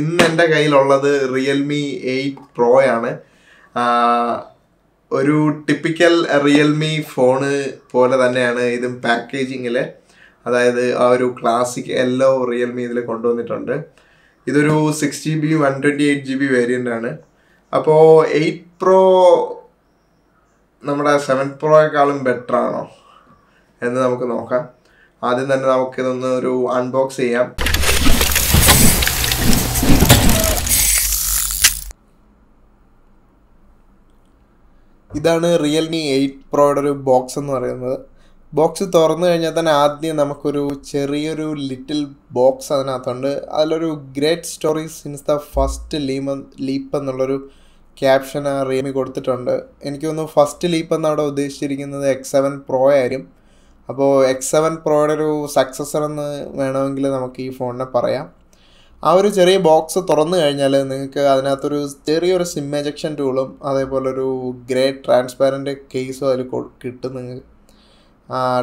ഇന്ന് എൻ്റെ കയ്യിലുള്ളത് റിയൽമി എയ്റ്റ് പ്രോ ആണ് ഒരു ടിപ്പിക്കൽ റിയൽമി ഫോണ് പോലെ തന്നെയാണ് ഇതും പാക്കേജിങ്ങിൽ അതായത് ആ ഒരു ക്ലാസിക് എല്ലോ റിയൽമി ഇതിൽ കൊണ്ടുവന്നിട്ടുണ്ട് ഇതൊരു six G B one twenty eight G B variant ആണ് അപ്പോൾ എയ്റ്റ് പ്രോ നമ്മുടെ സെവൻ പ്രോയെക്കാളും ബെറ്റർ ആണോ എന്ന് നമുക്ക് നോക്കാം ആദ്യം തന്നെ നമുക്കിതൊന്ന് ഒരു അൺബോക്സ് ചെയ്യാം ഇതാണ് റിയൽമി എയ്റ്റ് പ്രോയുടെ ഒരു ബോക്സ് എന്ന് പറയുന്നത് ബോക്സ് തുറന്നു കഴിഞ്ഞാൽ തന്നെ ആദ്യം നമുക്കൊരു ചെറിയൊരു ലിറ്റിൽ ബോക്സ് അതിനകത്തുണ്ട് അതിലൊരു great stories since the first ലീമ ലീപ്പ് എന്നുള്ളൊരു ക്യാപ്ഷൻ ആ റിയൽമി കൊടുത്തിട്ടുണ്ട് എനിക്ക് തോന്നുന്നു ഫസ്റ്റ് ലീപ്പ് എന്നവിടെ ഉദ്ദേശിച്ചിരിക്കുന്നത് എക്സ് സെവൻ പ്രോ ആയിരിക്കും അപ്പോൾ എക്സ് സെവൻ പ്രോയുടെ ഒരു സക്സസർ എന്ന് വേണമെങ്കിൽ നമുക്ക് ഈ ഫോണിനെ പറയാം ആ ഒരു ചെറിയ ബോക്സ് തുറന്നു കഴിഞ്ഞാൽ നിങ്ങൾക്ക് അതിനകത്തൊരു ചെറിയൊരു സിം എജക്ഷൻ ടൂളും അതേപോലെ ഒരു ഗ്രേ ട്രാൻസ്പാരൻ്റ് കേസും അതിൽ കിട്ടും നിങ്ങൾക്ക്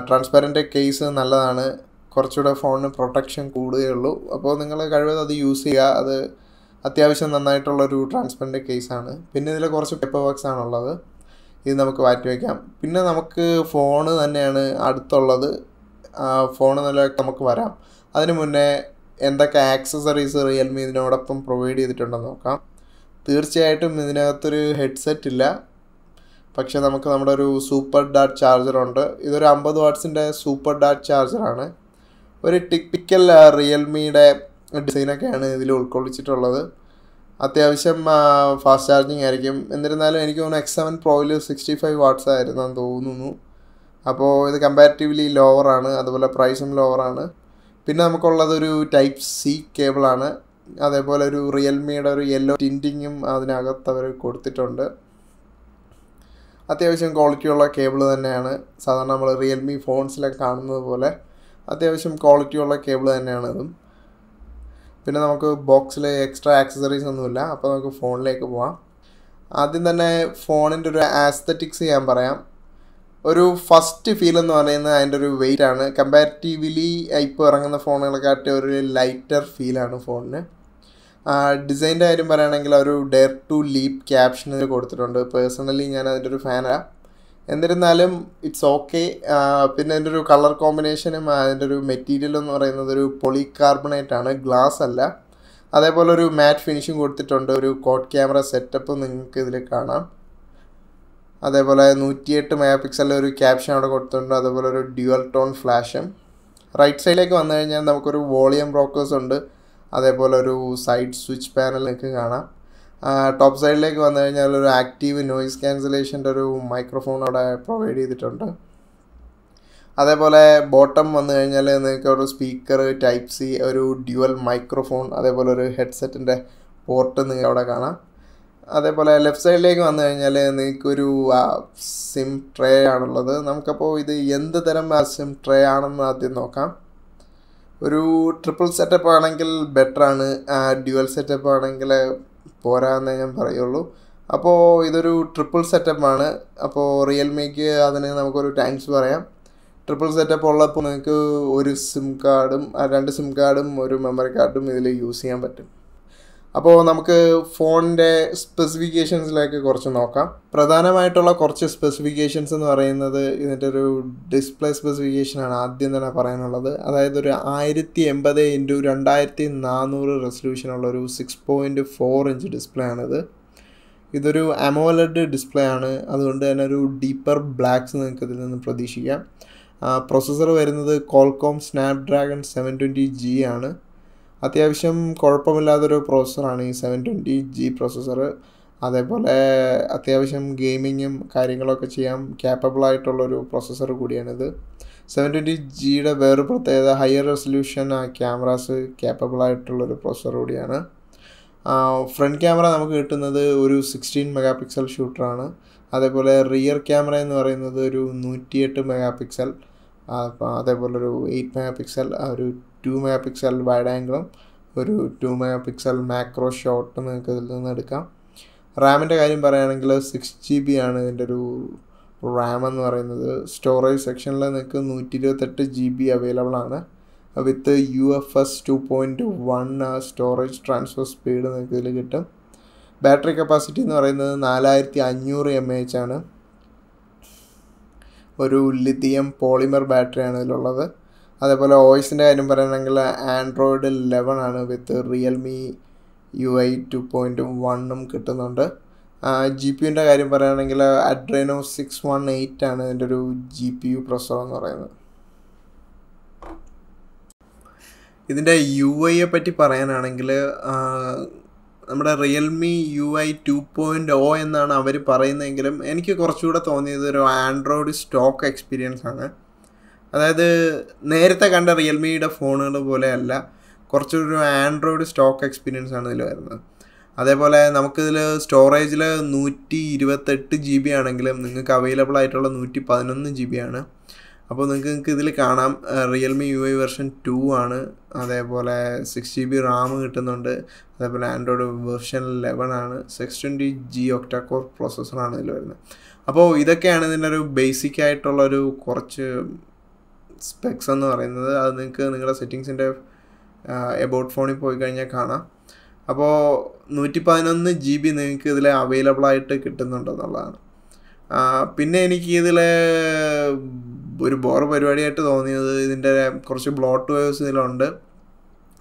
ട്രാൻസ്പാരൻ്റ് കേസ് നല്ലതാണ് കുറച്ചുകൂടെ ഫോണിന് പ്രൊട്ടക്ഷൻ കൂടുകയുള്ളൂ അപ്പോൾ നിങ്ങൾ കഴിവതും അത് യൂസ് ചെയ്യുക അത് അത്യാവശ്യം നന്നായിട്ടുള്ളൊരു ട്രാൻസ്പെറൻ്റ് കേസാണ് പിന്നെ ഇതിൽ കുറച്ച് പേപ്പർ വർക്ക്സ് ആണുള്ളത് ഇത് നമുക്ക് മാറ്റി വയ്ക്കാം പിന്നെ നമുക്ക് ഫോണ് തന്നെയാണ് അടുത്തുള്ളത് ഫോണ് നല്ല നമുക്ക് വരാം അതിനു മുന്നേ എന്തൊക്കെ ആക്സസറീസ് റിയൽമി ഇതിനോടൊപ്പം പ്രൊവൈഡ് ചെയ്തിട്ടുണ്ടെന്ന് നോക്കാം തീർച്ചയായിട്ടും ഇതിനകത്തൊരു ഹെഡ്സെറ്റ് ഇല്ല പക്ഷേ നമുക്ക് നമ്മുടെ ഒരു സൂപ്പർ ഡാറ്റ് ചാർജറുണ്ട് ഇതൊരു അമ്പത് വാട്ട്സിൻ്റെ സൂപ്പർ ഡാറ്റ് ചാർജറാണ് ഒരു ടിപ്പിക്കൽ റിയൽമിയുടെ ഡിസൈനൊക്കെയാണ് ഇതിൽ ഉൾക്കൊള്ളിച്ചിട്ടുള്ളത് അത്യാവശ്യം ഫാസ്റ്റ് ചാർജിങ് ആയിരിക്കും എന്നിരുന്നാലും എനിക്ക് തോന്നുന്നു എക്സ് സെവൻ പ്രോയിൽ സിക്സ്റ്റി ഫൈവ് വാട്ട്സ് ആയിരുന്നു തോന്നുന്നു അപ്പോൾ ഇത് കമ്പാരിറ്റീവ്ലി ലോവറാണ് അതുപോലെ പ്രൈസും ലോവറാണ് പിന്നെ ഒരു ടൈപ്പ് സി കേബിളാണ് അതേപോലെ ഒരു റിയൽമിയുടെ ഒരു യെല്ലോ ടിൻറ്റിങ്ങും അതിനകത്ത് അവർ കൊടുത്തിട്ടുണ്ട് അത്യാവശ്യം ക്വാളിറ്റിയുള്ള കേബിൾ തന്നെയാണ് സാധാരണ നമ്മൾ റിയൽമി ഫോൺസിലൊക്കെ കാണുന്നത് പോലെ അത്യാവശ്യം ക്വാളിറ്റിയുള്ള കേബിൾ തന്നെയാണ് ഇതും പിന്നെ നമുക്ക് ബോക്സിൽ എക്സ്ട്രാ ആക്സസറീസ് ഒന്നുമില്ല അപ്പോൾ നമുക്ക് ഫോണിലേക്ക് പോവാം ആദ്യം തന്നെ ഫോണിൻ്റെ ഒരു ആസ്തറ്റിക്സ് ഞാൻ പറയാം ഒരു ഫസ്റ്റ് ഫീൽ എന്ന് പറയുന്നത് അതിൻ്റെ ഒരു വെയിറ്റ് ആണ് കമ്പാരിറ്റീവ്ലി ഇപ്പോൾ ഇറങ്ങുന്ന ഫോണുകളെക്കാട്ടി ഒരു ലൈറ്റർ ഫീലാണ് ഫോണിന് ഡിസൈൻ്റെ കാര്യം പറയുകയാണെങ്കിൽ ഒരു ഡെയർ ടു ലീപ്പ് ക്യാപ്ഷനിൽ കൊടുത്തിട്ടുണ്ട് പേഴ്സണലി ഞാൻ അതിൻ്റെ ഒരു ഫാനാണ് എന്നിരുന്നാലും ഇറ്റ്സ് ഓക്കെ പിന്നെ അതിൻ്റെ ഒരു കളർ കോമ്പിനേഷനും അതിൻ്റെ ഒരു മെറ്റീരിയൽ എന്ന് പറയുന്നത് ഒരു പൊളി കാർബണേറ്റ് ആണ് ഗ്ലാസ് അല്ല അതേപോലെ ഒരു മാറ്റ് ഫിനിഷിങ് കൊടുത്തിട്ടുണ്ട് ഒരു കോട്ട് ക്യാമറ സെറ്റപ്പ് നിങ്ങൾക്ക് ഇതിൽ കാണാം അതേപോലെ നൂറ്റിയെട്ട് മെഗാ പിക്സലിൻ്റെ ഒരു ക്യാപ്ഷൻ അവിടെ കൊടുത്തിട്ടുണ്ട് അതേപോലെ ഒരു ഡ്യുവൽ ടോൺ ഫ്ലാഷും റൈറ്റ് സൈഡിലേക്ക് വന്നു കഴിഞ്ഞാൽ നമുക്കൊരു വോളിയം ബ്രോക്കേഴ്സ് ഉണ്ട് അതേപോലെ ഒരു സൈഡ് സ്വിച്ച് പാനലൊക്കെ കാണാം ടോപ്പ് സൈഡിലേക്ക് വന്നു കഴിഞ്ഞാൽ ഒരു ആക്റ്റീവ് നോയിസ് ക്യാൻസലേഷൻ്റെ ഒരു മൈക്രോഫോൺ അവിടെ പ്രൊവൈഡ് ചെയ്തിട്ടുണ്ട് അതേപോലെ ബോട്ടം വന്നു കഴിഞ്ഞാൽ നിങ്ങൾക്ക് ഒരു സ്പീക്കർ ടൈപ്പ് സി ഒരു ഡ്യുവൽ മൈക്രോഫോൺ അതേപോലെ ഒരു ഹെഡ്സെറ്റിൻ്റെ പോർട്ട് നിങ്ങൾ അവിടെ കാണാം അതേപോലെ ലെഫ്റ്റ് സൈഡിലേക്ക് വന്നു കഴിഞ്ഞാൽ നിങ്ങൾക്കൊരു സിം ട്രേ ആണുള്ളത് നമുക്കപ്പോൾ ഇത് എന്ത് തരം സിം ട്രേ ആണെന്ന് ആദ്യം നോക്കാം ഒരു ട്രിപ്പിൾ സെറ്റപ്പ് ആണെങ്കിൽ ബെറ്റർ ആണ് ഡ്യുവൽ സെറ്റപ്പ് ആണെങ്കിൽ പോരാന്നേ ഞാൻ പറയുള്ളൂ അപ്പോൾ ഇതൊരു ട്രിപ്പിൾ സെറ്റപ്പ് ആണ് അപ്പോൾ റിയൽമിക്ക് അതിന് നമുക്കൊരു താങ്ക്സ് പറയാം ട്രിപ്പിൾ സെറ്റപ്പ് ഉള്ളപ്പോൾ നിങ്ങൾക്ക് ഒരു സിം കാർഡും രണ്ട് സിം കാർഡും ഒരു മെമ്മറി കാർഡും ഇതിൽ യൂസ് ചെയ്യാൻ പറ്റും അപ്പോൾ നമുക്ക് ഫോണിൻ്റെ സ്പെസിഫിക്കേഷൻസിലേക്ക് കുറച്ച് നോക്കാം പ്രധാനമായിട്ടുള്ള കുറച്ച് സ്പെസിഫിക്കേഷൻസ് എന്ന് പറയുന്നത് ഇതിൻ്റെ ഒരു ഡിസ്പ്ലേ സ്പെസിഫിക്കേഷനാണ് ആദ്യം തന്നെ പറയാനുള്ളത് അതായത് ഒരു ആയിരത്തി എൺപത് ഇൻറ്റു രണ്ടായിരത്തി നാനൂറ് റെസൊല്യൂഷനുള്ള ഒരു six point four inch display ആണിത് ഇതൊരു അമോലഡ് ഡിസ്പ്ലേ ആണ് അതുകൊണ്ട് തന്നെ ഒരു ഡീപ്പർ ബ്ലാക്ക്സ് നിങ്ങൾക്ക് ഇതിൽ നിന്ന് പ്രതീക്ഷിക്കാം പ്രൊസസ്സർ വരുന്നത് Qualcomm Snapdragon seven twenty G ആണ് അത്യാവശ്യം കുഴപ്പമില്ലാത്തൊരു പ്രോസസ്സറാണ് ഈ സെവൻ ട്വൻറ്റി ജി പ്രോസസ്സർ അതേപോലെ അത്യാവശ്യം ഗെയിമിങ്ങും കാര്യങ്ങളൊക്കെ ചെയ്യാൻ ക്യാപ്പബിൾ ആയിട്ടുള്ളൊരു പ്രോസസ്സർ കൂടിയാണിത് സെവൻ ട്വൻറ്റി ജിയുടെ വേറൊരു പ്രത്യേകത ഹയർ റെസൊല്യൂഷൻ ക്യാമറാസ് ക്യാപ്പബിൾ ആയിട്ടുള്ളൊരു പ്രോസസ്സർ കൂടിയാണ് ഫ്രണ്ട് ക്യാമറ നമുക്ക് കിട്ടുന്നത് ഒരു സിക്സ്റ്റീൻ മെഗാ പിക്സൽ ഷൂട്ടറാണ് അതേപോലെ റിയർ ക്യാമറ എന്ന് പറയുന്നത് ഒരു നൂറ്റിയെട്ട് മെഗാ പിക്സൽ അതേപോലെ ഒരു എയ്റ്റ് മെഗാ പിക്സൽ ഒരു ടു മെഗാ പിക്സൽ വൈഡ് ആംഗിളും ഒരു ടു മെഗാ പിക്സൽ മാക്രോ ഷോട്ടും നിങ്ങൾക്ക് ഇതിൽ നിന്ന് എടുക്കാം റാമിൻ്റെ കാര്യം പറയുകയാണെങ്കിൽ സിക്സ് ജി ബി ആണ് ഇതിൻ്റെ ഒരു റാം എന്ന് പറയുന്നത് സ്റ്റോറേജ് സെക്ഷനിൽ നിങ്ങൾക്ക് നൂറ്റി ഇരുപത്തെട്ട് ജി ബി അവൈലബിൾ ആണ് with U F S two point one storage transfer speed നിങ്ങൾക്ക് ഇതിൽ കിട്ടും ബാറ്ററി കപ്പാസിറ്റി എന്ന് പറയുന്നത് നാലായിരത്തി അഞ്ഞൂറ് എം എച്ച് ആണ് ഒരു ലിഥിയം പോളിമർ ബാറ്ററി ആണ് ഇതിലുള്ളത് അതേപോലെ വോയിസിൻ്റെ കാര്യം പറയുകയാണെങ്കിൽ ആൻഡ്രോയിഡ് ലെവൻ ആണ് with Realme U I two point വണ്ണും കിട്ടുന്നുണ്ട് ജി പി യുൻ്റെ കാര്യം പറയുകയാണെങ്കിൽ അഡ്രൈനോ സിക്സ് വൺ എയ്റ്റ് ആണ് ഇതിൻ്റെ ഒരു ജി പി യു പ്രൊസർ എന്ന് പറയുന്നത് ഇതിൻ്റെ യു ഐയെ പറ്റി പറയാനാണെങ്കിൽ നമ്മുടെ Realme U I two point O എന്നാണ് അവർ പറയുന്നതെങ്കിലും എനിക്ക് കുറച്ചുകൂടെ തോന്നിയത് ഒരു ആൻഡ്രോയിഡ് സ്റ്റോക്ക് എക്സ്പീരിയൻസ് ആണ് അതായത് നേരത്തെ കണ്ട റിയൽമിയുടെ ഫോണുകൾ പോലെയല്ല കുറച്ചൊരു ആൻഡ്രോയിഡ് സ്റ്റോക്ക് എക്സ്പീരിയൻസ് ആണ് ഇതിൽ വരുന്നത് അതേപോലെ നമുക്കിതിൽ സ്റ്റോറേജിൽ നൂറ്റി ഇരുപത്തെട്ട് ജി ബി ആണെങ്കിലും നിങ്ങൾക്ക് അവൈലബിൾ ആയിട്ടുള്ള നൂറ്റി പതിനൊന്ന് ജി ബി ആണ് അപ്പോൾ നിങ്ങൾക്ക് ഇതിൽ കാണാം Realme U I version two ആണ് അതേപോലെ സിക്സ് ജി ബി റാം കിട്ടുന്നുണ്ട് അതേപോലെ ആൻഡ്രോയിഡ് വെർഷൻ ലെവൻ ആണ് സിക്സ് ട്വൻറ്റി ജി ഒക്ടാക്കോർ പ്രോസസ്സറാണ് ഇതിൽ വരുന്നത് അപ്പോൾ ഇതൊക്കെയാണ് ഇതിൻ്റെ ഒരു ബേസിക് കുറച്ച് സ്പെക്സ് എന്ന് പറയുന്നത് അത് നിങ്ങൾക്ക് നിങ്ങളുടെ സെറ്റിങ്സിൻ്റെ എബൌട്ട് ഫോണിൽ പോയി കഴിഞ്ഞാൽ കാണാം അപ്പോൾ നൂറ്റി പതിനൊന്ന് ജി ബി നിങ്ങൾക്ക് ഇതിൽ അവൈലബിൾ ആയിട്ട് കിട്ടുന്നുണ്ടെന്നുള്ളതാണ് പിന്നെ എനിക്ക് ഇതിലെ ഒരു ബോർ പരിപാടിയായിട്ട് തോന്നിയത് ഇതിൻ്റെ കുറച്ച് ബ്ലോട്ട് വേവ്സ് ഇതിലുണ്ട്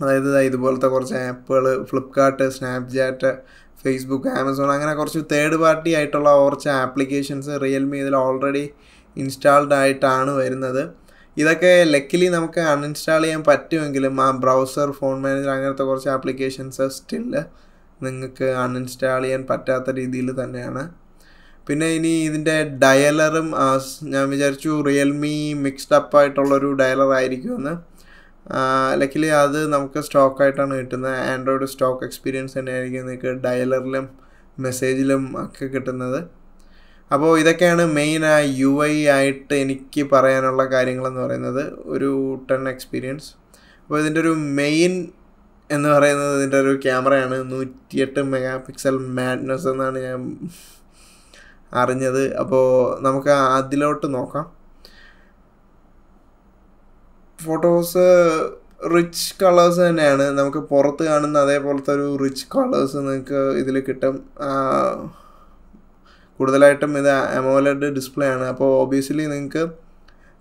അതായത് ഇതുപോലത്തെ കുറച്ച് ആപ്പുകൾ ഫ്ലിപ്കാർട്ട് സ്നാപ്ചാറ്റ് ഫേസ്ബുക്ക് ആമസോൺ അങ്ങനെ കുറച്ച് തേർഡ് പാർട്ടി ആയിട്ടുള്ള കുറച്ച് ആപ്ലിക്കേഷൻസ് റിയൽമി ഇതിൽ ഓൾറെഡി ഇൻസ്റ്റാൾഡ് ആയിട്ടാണ് വരുന്നത് ഇതൊക്കെ ലക്കിലി നമുക്ക് അൺഇൻസ്റ്റാൾ ചെയ്യാൻ പറ്റുമെങ്കിലും ആ ബ്രൗസർ ഫോൺ മാനേജർ അങ്ങനത്തെ കുറച്ച് ആപ്ലിക്കേഷൻസ് സ്റ്റിൽ നിങ്ങൾക്ക് അൺഇൻസ്റ്റാൾ ചെയ്യാൻ പറ്റാത്ത രീതിയിൽ തന്നെയാണ് പിന്നെ ഇനി ഇതിൻ്റെ ഡയലറും ഞാൻ വിചാരിച്ചു റിയൽമി മിക്സ്ഡ് അപ്പ് ആയിട്ടുള്ളൊരു ഡയലർ ആയിരിക്കുമെന്ന് ലക്കിലി അത് നമുക്ക് സ്റ്റോക്കായിട്ടാണ് കിട്ടുന്നത് ആൻഡ്രോയിഡ് സ്റ്റോക്ക് എക്സ്പീരിയൻസ് തന്നെയായിരിക്കും നിങ്ങൾക്ക് ഡയലറിലും മെസ്സേജിലും ഒക്കെ കിട്ടുന്നത് അപ്പോൾ ഇതൊക്കെയാണ് മെയിൻ ആ യു ഐ ആയിട്ട് എനിക്ക് പറയാനുള്ള കാര്യങ്ങളെന്ന് പറയുന്നത് ഒരു ടെൻ എക്സ്പീരിയൻസ് അപ്പോൾ ഇതിൻ്റെ ഒരു മെയിൻ എന്ന് പറയുന്നത് ഇതിൻ്റെ ഒരു ക്യാമറയാണ് നൂറ്റിയെട്ട് മെഗാ പിക്സൽ മാഡ്നസ് എന്നാണ് ഞാൻ അറിഞ്ഞത് അപ്പോൾ നമുക്ക് അതിലോട്ട് നോക്കാം ഫോട്ടോസ് റിച്ച് കളേഴ്സ് തന്നെയാണ് നമുക്ക് പുറത്ത് കാണുന്ന അതേപോലത്തെ ഒരു റിച്ച് കളേഴ്സ് നിങ്ങൾക്ക് ഇതിൽ കിട്ടും കൂടുതലായിട്ടും ഇത് അമോലഡ് ഡിസ്പ്ലേ ആണ് അപ്പോൾ ഓബിയസ്ലി നിങ്ങൾക്ക്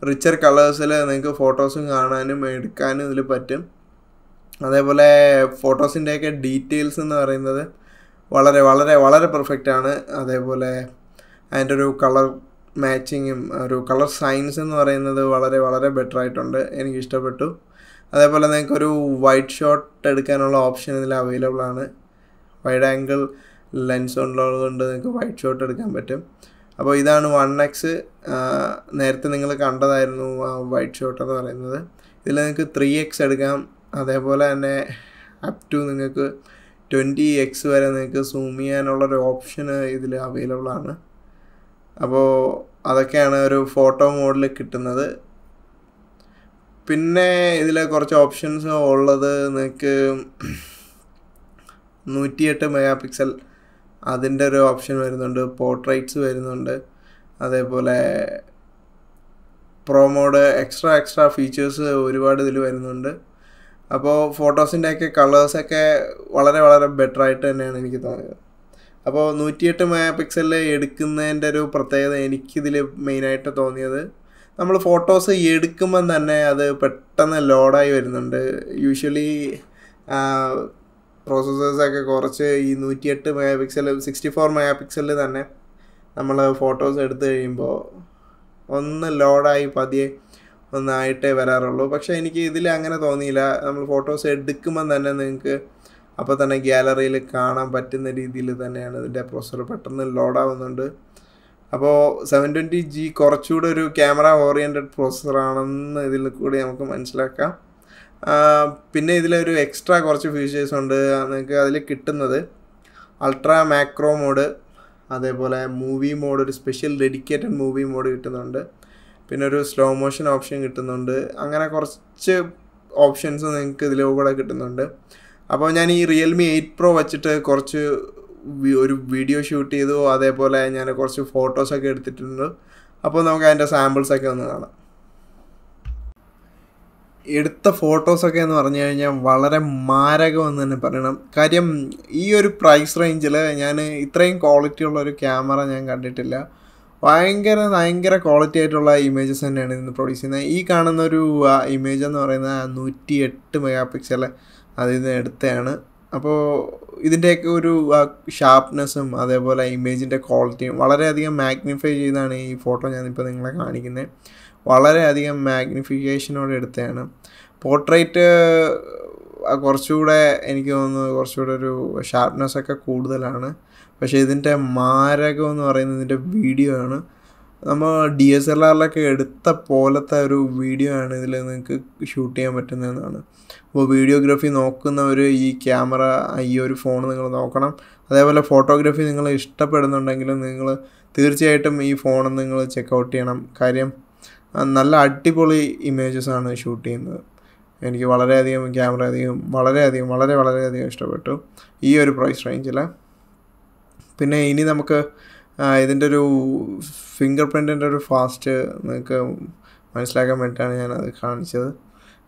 റിച്ചർ കളേഴ്സിൽ നിങ്ങൾക്ക് ഫോട്ടോസും കാണാനും എടുക്കാനും ഇതിൽ പറ്റും അതേപോലെ ഫോട്ടോസിൻ്റെയൊക്കെ ഡീറ്റെയിൽസ് എന്ന് പറയുന്നത് വളരെ വളരെ വളരെ പെർഫെക്റ്റ് ആണ് അതേപോലെ അതിൻ്റെ ഒരു കളർ മാച്ചിങ്ങും ഒരു കളർ സയൻസ് എന്ന് പറയുന്നത് വളരെ വളരെ ബെറ്റർ ആയിട്ടുണ്ട് എനിക്ക് ഇഷ്ടപ്പെട്ടു അതേപോലെ നിങ്ങൾക്ക് ഒരു വൈറ്റ് ഷോട്ട് എടുക്കാനുള്ള ഓപ്ഷൻ ഇതിൽ അവൈലബിൾ ആണ് വൈഡ് ആംഗിൾ ലെൻസ് ഉള്ളതുകൊണ്ട് നിങ്ങൾക്ക് വൈറ്റ് ഷോട്ട് എടുക്കാൻ പറ്റും അപ്പോൾ ഇതാണ് വൺ എക്സ് നേരത്തെ നിങ്ങൾ കണ്ടതായിരുന്നു ആ വൈറ്റ് ഷോട്ട് എന്ന് പറയുന്നത് ഇതിൽ നിങ്ങൾക്ക് ത്രീ എക്സ് എടുക്കാം അതേപോലെ തന്നെ അപ് ടു നിങ്ങൾക്ക് ട്വൻറ്റി എക്സ് വരെ നിങ്ങൾക്ക് സൂം ചെയ്യാനുള്ളൊരു ഓപ്ഷന് ഇതിൽ അവൈലബിൾ ആണ് അപ്പോൾ അതൊക്കെയാണ് ഒരു ഫോട്ടോ മോഡിൽ കിട്ടുന്നത് പിന്നെ ഇതിൽ കുറച്ച് ഓപ്ഷൻസ് ഉള്ളത് നിങ്ങൾക്ക് നൂറ്റിയെട്ട് മെഗാ പിക്സൽ അതിൻ്റെ ഒരു ഓപ്ഷൻ വരുന്നുണ്ട് പോർട്രേറ്റ്സ് വരുന്നുണ്ട് അതേപോലെ പ്രോമോഡ് എക്സ്ട്രാ എക്സ്ട്രാ ഫീച്ചേഴ്സ് ഒരുപാട് ഇതിൽ വരുന്നുണ്ട് അപ്പോൾ ഫോട്ടോസിൻ്റെയൊക്കെ കളേഴ്സൊക്കെ വളരെ വളരെ ബെറ്റർ ആയിട്ട് തന്നെയാണ് എനിക്ക് തോന്നിയത് അപ്പോൾ നൂറ്റിയെട്ട് മെഗാ പിക്സലിൽ എടുക്കുന്നതിൻ്റെ ഒരു പ്രത്യേകത എനിക്കിതിൽ മെയിനായിട്ട് തോന്നിയത് നമ്മൾ ഫോട്ടോസ് എടുക്കുമ്പം തന്നെ അത് പെട്ടെന്ന് ലോഡായി വരുന്നുണ്ട് യൂഷ്വലി പ്രോസസ്സേഴ്സൊക്കെ കുറച്ച് ഈ നൂറ്റിയെട്ട് മെഗാ പിക്സൽ സിക്സ്റ്റി ഫോർ മെഗാ പിക്സലിൽ തന്നെ നമ്മൾ ഫോട്ടോസ് എടുത്തു കഴിയുമ്പോൾ ഒന്ന് ലോഡായി പതിയെ ഒന്നായിട്ടേ വരാറുള്ളൂ പക്ഷേ എനിക്ക് ഇതിൽ അങ്ങനെ തോന്നിയില്ല നമ്മൾ ഫോട്ടോസ് എടുക്കുമ്പം തന്നെ നിങ്ങൾക്ക് അപ്പോൾ തന്നെ ഗ്യാലറിയിൽ കാണാൻ പറ്റുന്ന രീതിയിൽ തന്നെയാണ് ഇതിൻ്റെ പ്രൊസസ്സർ പെട്ടെന്ന് ലോഡാവുന്നുണ്ട് അപ്പോൾ സെവൻ ട്വൻറ്റി ജി കുറച്ചുകൂടെ ഒരു ക്യാമറ ഓറിയൻറ്റഡ് പ്രൊസസ്സറാണെന്ന് ഇതിൽ കൂടി നമുക്ക് മനസ്സിലാക്കാം പിന്നെ ഇതിലൊരു എക്സ്ട്രാ കുറച്ച് ഫീച്ചേഴ്സ് ഉണ്ട് നിങ്ങൾക്ക് അതിൽ കിട്ടുന്നത് അൾട്രാ മാക്രോ മോഡ് അതേപോലെ മൂവി മോഡ് ഒരു സ്പെഷ്യൽ ഡെഡിക്കേറ്റഡ് മൂവി മോഡ് കിട്ടുന്നുണ്ട് പിന്നെ ഒരു സ്ലോ മോഷൻ ഓപ്ഷൻ കിട്ടുന്നുണ്ട് അങ്ങനെ കുറച്ച് ഓപ്ഷൻസ് നിങ്ങൾക്ക് ഇതിലൂടെ കിട്ടുന്നുണ്ട് അപ്പോൾ ഞാൻ ഈ റിയൽമി എയ്റ്റ് പ്രോ വെച്ചിട്ട് കുറച്ച് ഒരു വീഡിയോ ഷൂട്ട് ചെയ്തു അതേപോലെ ഞാൻ കുറച്ച് ഫോട്ടോസൊക്കെ എടുത്തിട്ടുണ്ട് അപ്പോൾ നമുക്ക് അതിൻ്റെ സാമ്പിൾസൊക്കെ ഒന്ന് കാണാം എടുത്ത ഫോട്ടോസൊക്കെ എന്ന് പറഞ്ഞു കഴിഞ്ഞാൽ വളരെ മാരകമെന്ന് തന്നെ പറയണം കാര്യം ഈ ഒരു പ്രൈസ് റേഞ്ചിൽ ഞാൻ ഇത്രയും ക്വാളിറ്റി ഉള്ള ഒരു ക്യാമറ ഞാൻ കണ്ടിട്ടില്ല ഭയങ്കര ഭയങ്കര ക്വാളിറ്റി ആയിട്ടുള്ള ഇമേജസ് തന്നെയാണ് ഇന്ന് പ്രൊഡ്യൂസ് ചെയ്യുന്നത് ഈ കാണുന്ന ഒരു ഇമേജ് എന്ന് പറയുന്നത് നൂറ്റി എട്ട് മെഗാ പിക്സൽ അതിൽ നിന്ന് എടുത്തതാണ് അപ്പോൾ ഇതിൻ്റെയൊക്കെ ഒരു ഷാർപ്നെസ്സും അതേപോലെ ഇമേജിൻ്റെ ക്വാളിറ്റിയും വളരെയധികം മാഗ്നിഫൈ ചെയ്താണ് ഈ ഫോട്ടോ ഞാനിപ്പോൾ നിങ്ങളെ കാണിക്കുന്നത് വളരെയധികം മാഗ്നിഫിക്കേഷനോടെ എടുത്തതാണ് പോർട്രേറ്റ് കുറച്ചുകൂടെ എനിക്ക് തോന്നുന്നു കുറച്ചുകൂടെ ഒരു ഷാർപ്നെസ് ഒക്കെ കൂടുതലാണ് പക്ഷേ ഇതിൻ്റെ മാരകം എന്ന് പറയുന്നത് ഇതിൻ്റെ വീഡിയോ ആണ് നമ്മൾ ഡി എസ് എൽ ആറിലൊക്കെ എടുത്ത പോലത്തെ ഒരു വീഡിയോ ആണ് ഇതിൽ നിങ്ങൾക്ക് ഷൂട്ട് ചെയ്യാൻ പറ്റുന്നതെന്നാണ് അപ്പോൾ വീഡിയോഗ്രാഫി നോക്കുന്നവർ ഈ ക്യാമറ ഈ ഒരു ഫോൺ നിങ്ങൾ നോക്കണം അതേപോലെ ഫോട്ടോഗ്രാഫി നിങ്ങൾ ഇഷ്ടപ്പെടുന്നുണ്ടെങ്കിലും നിങ്ങൾ തീർച്ചയായിട്ടും ഈ ഫോൺ നിങ്ങൾ ഔട്ട് ചെയ്യണം കാര്യം നല്ല അടിപൊളി ഇമേജസ് ആണ് ഷൂട്ട് ചെയ്യുന്നത് എനിക്ക് വളരെയധികം ക്യാമറ അധികം വളരെയധികം വളരെ വളരെയധികം ഇഷ്ടപ്പെട്ടു ഈ ഒരു പ്രൈസ് റേഞ്ചിൽ പിന്നെ ഇനി നമുക്ക് ഇതിൻ്റെ ഒരു ഫിംഗർ പ്രിൻറ്റിൻ്റെ ഒരു ഫാസ്റ്റ് നിങ്ങൾക്ക് മനസ്സിലാക്കാൻ വേണ്ടിയിട്ടാണ് ഞാനത് കാണിച്ചത്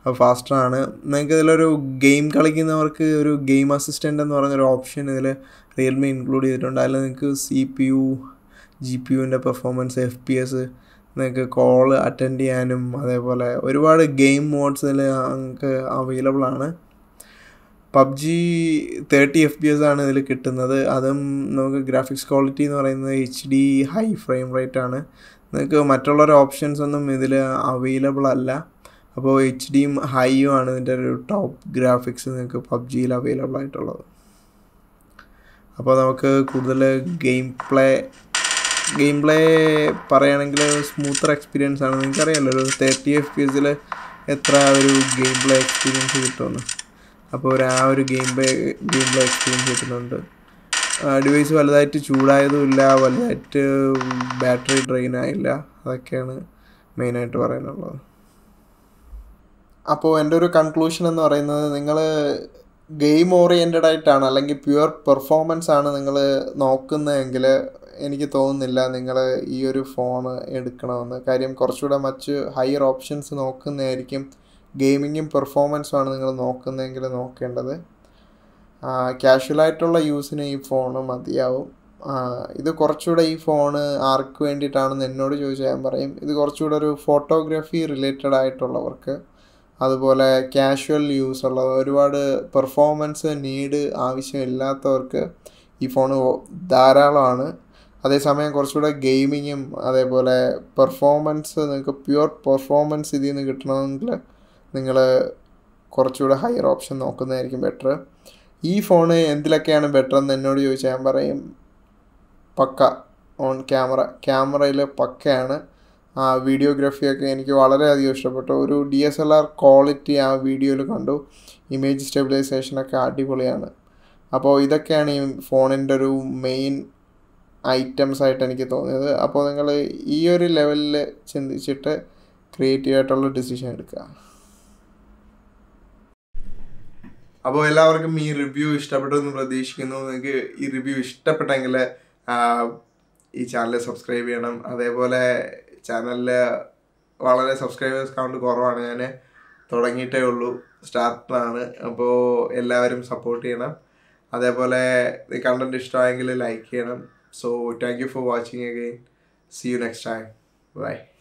അപ്പോൾ ഫാസ്റ്ററാണ് നിങ്ങൾക്ക് ഇതിലൊരു ഗെയിം കളിക്കുന്നവർക്ക് ഒരു ഗെയിം അസിസ്റ്റൻ്റ് എന്ന് പറഞ്ഞൊരു ഓപ്ഷൻ ഇതിൽ റിയൽമി ഇൻക്ലൂഡ് ചെയ്തിട്ടുണ്ട് അതിൽ നിങ്ങൾക്ക് C P U G P യുവിൻ്റെ പെർഫോമൻസ് എഫ് പി എസ് നിങ്ങൾക്ക് കോൾ അറ്റൻഡ് ചെയ്യാനും അതേപോലെ ഒരുപാട് ഗെയിം മോഡ്സിൽ നിങ്ങൾക്ക് അവൈലബിൾ ആണ് PUBG thirty F P S ആണ് ഇതിൽ കിട്ടുന്നത് അതും നമുക്ക് ഗ്രാഫിക്സ് ക്വാളിറ്റി എന്ന് പറയുന്നത് H D high frame rate ആണ് നിങ്ങൾക്ക് മറ്റുള്ള ഓപ്ഷൻസ് ഒന്നും ഇതിൽ അവൈലബിൾ അല്ല അപ്പോൾ എച്ച് ഡിയും ഹൈയും ആണ് ഇതിൻ്റെ ഒരു ടോപ്പ് ഗ്രാഫിക്സ് നിങ്ങൾക്ക് പബ്ജിയിൽ അവൈലബിൾ ആയിട്ടുള്ളത് അപ്പോൾ നമുക്ക് കൂടുതൽ ഗെയിം പ്ലേ ഗെയിം പ്ലേ പറയുകയാണെങ്കിൽ സ്മൂത്തർ എക്സ്പീരിയൻസ് ആണ് നിങ്ങൾക്കറിയാമല്ലോ ഒരു തേർട്ടി എഫ് പി എസിൽ എത്ര ഒരു ഗെയിം പ്ലേ എക്സ്പീരിയൻസ് കിട്ടുമെന്ന് അപ്പോൾ ഒരു ആ ഒരു game play game play experience കിട്ടുന്നുണ്ട് ഡിവൈസ് വലുതായിട്ട് ചൂടായതുമില്ല വലുതായിട്ട് ബാറ്ററി ഡ്രെയിൻ ആയില്ല അതൊക്കെയാണ് മെയിനായിട്ട് പറയാനുള്ളത് അപ്പോൾ എൻ്റെ ഒരു കൺക്ലൂഷൻ എന്ന് പറയുന്നത് നിങ്ങൾ ഗെയിം ഓറിയൻറ്റഡ് ആയിട്ടാണ് അല്ലെങ്കിൽ പ്യുവർ പെർഫോമൻസ് ആണ് നിങ്ങൾ നോക്കുന്നതെങ്കിൽ എനിക്ക് തോന്നുന്നില്ല നിങ്ങൾ ഈ ഒരു ഫോൺ എടുക്കണമെന്ന് കാര്യം കുറച്ചുകൂടെ മറ്റ് ഹയർ ഓപ്ഷൻസ് നോക്കുന്നതായിരിക്കും ഗെയിമിങ്ങും പെർഫോമൻസുമാണ് നിങ്ങൾ നോക്കുന്നതെങ്കിൽ നോക്കേണ്ടത് ക്യാഷ്വലായിട്ടുള്ള യൂസിന് ഈ ഫോൺ മതിയാവും ഇത് കുറച്ചുകൂടെ ഈ ഫോൺ ആർക്ക് വേണ്ടിയിട്ടാണെന്ന് എന്നോട് ചോദിച്ചാൽ ഞാൻ പറയും ഇത് കുറച്ചുകൂടെ ഒരു ഫോട്ടോഗ്രാഫി റിലേറ്റഡ് ആയിട്ടുള്ളവർക്ക് അതുപോലെ ക്യാഷ്വൽ യൂസ് ഉള്ളത് ഒരുപാട് പെർഫോമൻസ് നീഡ് ആവശ്യമില്ലാത്തവർക്ക് ഈ ഫോൺ ധാരാളമാണ് അതേസമയം കുറച്ചുകൂടെ ഗെയിമിങ്ങും അതേപോലെ പെർഫോമൻസ് നിങ്ങൾക്ക് പ്യുവർ പെർഫോമൻസ് ഇതിൽ നിന്ന് കിട്ടണമെങ്കിൽ നിങ്ങൾ കുറച്ചുകൂടെ ഹയർ ഓപ്ഷൻ നോക്കുന്നതായിരിക്കും ബെറ്റർ ഈ ഫോണ് എന്തിലൊക്കെയാണ് ബെറ്റർ എന്ന് എന്നോട് ചോദിച്ചാൽ ഞാൻ പറയും പക്ക ഓൺ ക്യാമറ ക്യാമറയിൽ പക്കയാണ് ആ വീഡിയോഗ്രഫിയൊക്കെ എനിക്ക് വളരെയധികം ഇഷ്ടപ്പെട്ടു ഒരു D S L R quality ആ വീഡിയോയിൽ കണ്ടു ഇമേജ് സ്റ്റെബിലൈസേഷനൊക്കെ അടിപൊളിയാണ് അപ്പോൾ ഇതൊക്കെയാണ് ഈ ഫോണിൻ്റെ ഒരു മെയിൻ ഐറ്റംസ് ആയിട്ട് എനിക്ക് തോന്നിയത് അപ്പോൾ നിങ്ങൾ ഈ ഒരു ലെവലിൽ ചിന്തിച്ചിട്ട് ക്രിയേറ്റീവ് ആയിട്ടുള്ള ഡിസിഷൻ എടുക്കുക അപ്പോൾ എല്ലാവർക്കും ഈ റിവ്യൂ ഇഷ്ടപ്പെട്ടു എന്ന് പ്രതീക്ഷിക്കുന്നു നിങ്ങൾക്ക് ഈ റിവ്യൂ ഇഷ്ടപ്പെട്ടെങ്കിൽ ഈ ചാനൽ സബ്സ്ക്രൈബ് ചെയ്യണം അതേപോലെ ചാനലിൽ വളരെ സബ്സ്ക്രൈബേഴ്സ് കൗണ്ട് കുറവാണ് ഞാൻ തുടങ്ങിയിട്ടേ ഉള്ളൂ സ്റ്റാർട്ടറാണ് അപ്പോൾ എല്ലാവരും സപ്പോർട്ട് ചെയ്യണം അതേപോലെ കണ്ടൻറ് ഇഷ്ടമായെങ്കിൽ ലൈക്ക് ചെയ്യണം So thank you for watching again. See you next time. Bye.